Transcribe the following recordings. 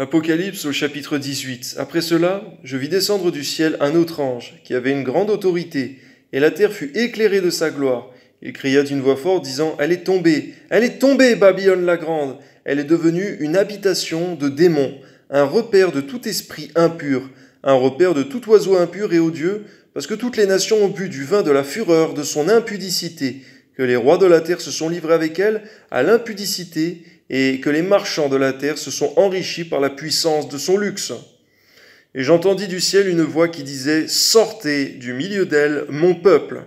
Apocalypse au chapitre 18. Après cela, je vis descendre du ciel un autre ange, qui avait une grande autorité, et la terre fut éclairée de sa gloire. Il cria d'une voix forte, disant Elle est tombée, elle est tombée, Babylone la Grande Elle est devenue une habitation de démons, un repère de tout esprit impur, un repère de tout oiseau impur et odieux, parce que toutes les nations ont bu du vin de la fureur, de son impudicité, que les rois de la terre se sont livrés avec elle à l'impudicité, et que les marchands de la terre se sont enrichis par la puissance de son luxe. Et j'entendis du ciel une voix qui disait, Sortez du milieu d'elle, mon peuple.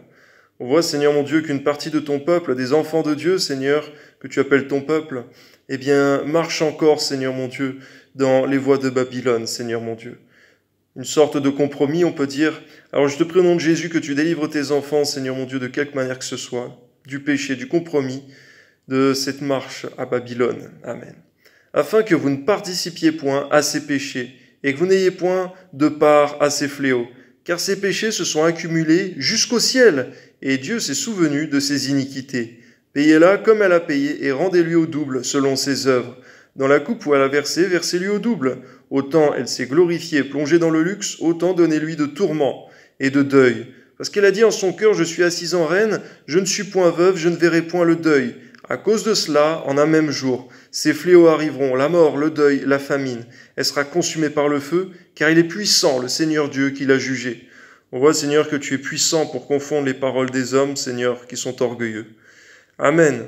On voit, Seigneur mon Dieu, qu'une partie de ton peuple, des enfants de Dieu, Seigneur, que tu appelles ton peuple, eh bien, marche encore, Seigneur mon Dieu, dans les voies de Babylone, Seigneur mon Dieu. Une sorte de compromis, on peut dire, alors je te prie au nom de Jésus que tu délivres tes enfants, Seigneur mon Dieu, de quelque manière que ce soit, du péché, du compromis, de cette marche à Babylone. Amen. Afin que vous ne participiez point à ses péchés et que vous n'ayez point de part à ses fléaux, car ses péchés se sont accumulés jusqu'au ciel et Dieu s'est souvenu de ses iniquités. Payez-la comme elle a payé et rendez-lui au double selon ses œuvres. Dans la coupe où elle a versé, versez-lui au double. Autant elle s'est glorifiée, plongée dans le luxe, autant donnez-lui de tourments et de deuil. Parce qu'elle a dit en son cœur, je suis assise en reine, je ne suis point veuve, je ne verrai point le deuil. À cause de cela, en un même jour, ces fléaux arriveront, la mort, le deuil, la famine. Elle sera consumée par le feu, car il est puissant, le Seigneur Dieu, qui l'a jugé. On voit, Seigneur, que tu es puissant pour confondre les paroles des hommes, Seigneur, qui sont orgueilleux. Amen.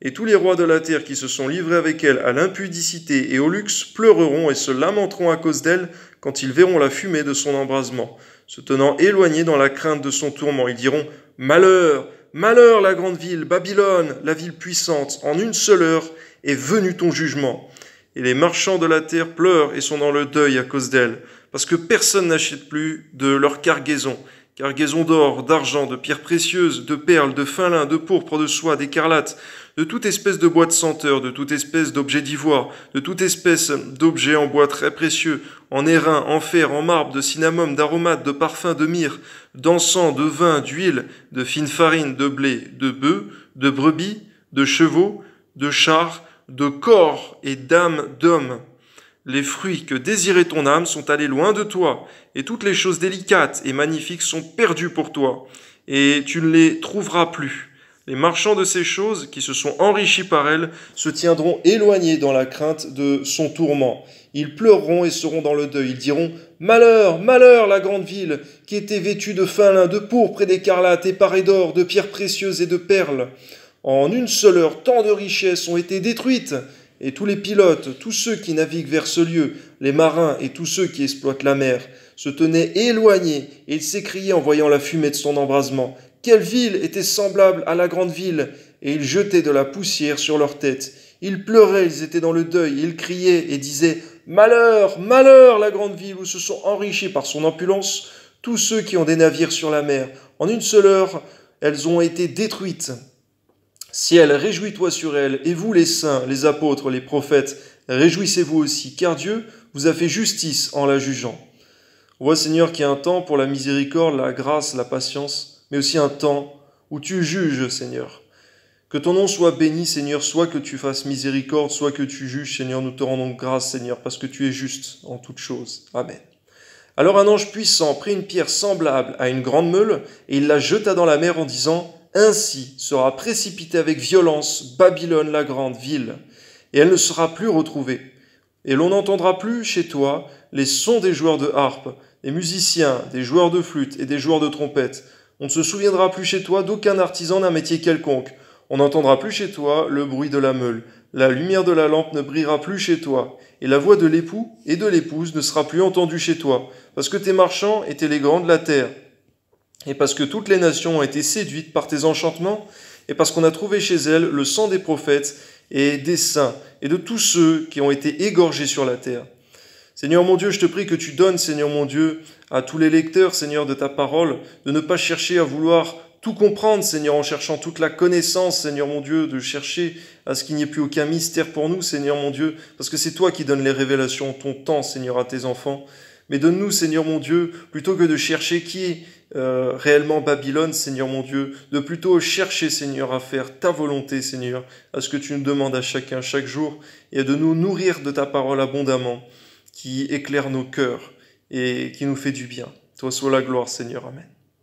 Et tous les rois de la terre qui se sont livrés avec elle à l'impudicité et au luxe pleureront et se lamenteront à cause d'elle quand ils verront la fumée de son embrasement. Se tenant éloignés dans la crainte de son tourment, ils diront Malheur Malheur la grande ville, Babylone, la ville puissante, en une seule heure est venu ton jugement. Et les marchands de la terre pleurent et sont dans le deuil à cause d'elle, parce que personne n'achète plus de leur cargaison, cargaison d'or, d'argent, de pierres précieuses, de perles, de fin lin, de pourpre, de soie, d'écarlate, de toute espèce de bois de senteur, de toute espèce d'objet d'ivoire, de toute espèce d'objet en bois très précieux, en airain, en fer, en marbre, de cinnamome, d'aromates, de parfums, de myrrhe, d'encens, de vin, d'huile, de fine farine, de blé, de bœufs, de brebis, de chevaux, de chars, de corps et d'âmes d'hommes. Les fruits que désirait ton âme sont allés loin de toi, et toutes les choses délicates et magnifiques sont perdues pour toi, et tu ne les trouveras plus. Les marchands de ces choses, qui se sont enrichis par elles, se tiendront éloignés dans la crainte de son tourment. Ils pleureront et seront dans le deuil. Ils diront Malheur, malheur, la grande ville, qui était vêtue de fin lin, de pourpre et d'écarlate, et parée d'or, de pierres précieuses et de perles. En une seule heure, tant de richesses ont été détruites et tous les pilotes, tous ceux qui naviguent vers ce lieu, les marins et tous ceux qui exploitent la mer, se tenaient éloignés, et ils s'écriaient en voyant la fumée de son embrasement. Quelle ville était semblable à la grande ville Et ils jetaient de la poussière sur leurs têtes. Ils pleuraient, ils étaient dans le deuil, ils criaient et disaient Malheur, malheur, la grande ville où se sont enrichis par son opulence tous ceux qui ont des navires sur la mer. En une seule heure, elles ont été détruites. Ciel, réjouis-toi sur elle, et vous les saints, les apôtres, les prophètes, réjouissez-vous aussi, car Dieu vous a fait justice en la jugeant. Vois, Seigneur qu'il y a un temps pour la miséricorde, la grâce, la patience, mais aussi un temps où tu juges, Seigneur. Que ton nom soit béni, Seigneur, soit que tu fasses miséricorde, soit que tu juges, Seigneur, nous te rendons grâce, Seigneur, parce que tu es juste en toutes choses. Amen. Alors un ange puissant prit une pierre semblable à une grande meule, et il la jeta dans la mer en disant, ainsi sera précipitée avec violence Babylone la grande ville, et elle ne sera plus retrouvée. Et l'on n'entendra plus chez toi les sons des joueurs de harpe, des musiciens, des joueurs de flûte et des joueurs de trompette. On ne se souviendra plus chez toi d'aucun artisan d'un métier quelconque. On n'entendra plus chez toi le bruit de la meule. La lumière de la lampe ne brillera plus chez toi. Et la voix de l'époux et de l'épouse ne sera plus entendue chez toi, parce que tes marchands étaient les grands de la terre et parce que toutes les nations ont été séduites par tes enchantements, et parce qu'on a trouvé chez elles le sang des prophètes et des saints, et de tous ceux qui ont été égorgés sur la terre. Seigneur mon Dieu, je te prie que tu donnes, Seigneur mon Dieu, à tous les lecteurs, Seigneur, de ta parole, de ne pas chercher à vouloir tout comprendre, Seigneur, en cherchant toute la connaissance, Seigneur mon Dieu, de chercher à ce qu'il n'y ait plus aucun mystère pour nous, Seigneur mon Dieu, parce que c'est toi qui donnes les révélations, ton temps, Seigneur, à tes enfants. Mais donne-nous, Seigneur mon Dieu, plutôt que de chercher qui est euh, réellement Babylone, Seigneur mon Dieu, de plutôt chercher, Seigneur, à faire ta volonté, Seigneur, à ce que tu nous demandes à chacun chaque jour, et de nous nourrir de ta parole abondamment, qui éclaire nos cœurs et qui nous fait du bien. Toi soit la gloire, Seigneur. Amen.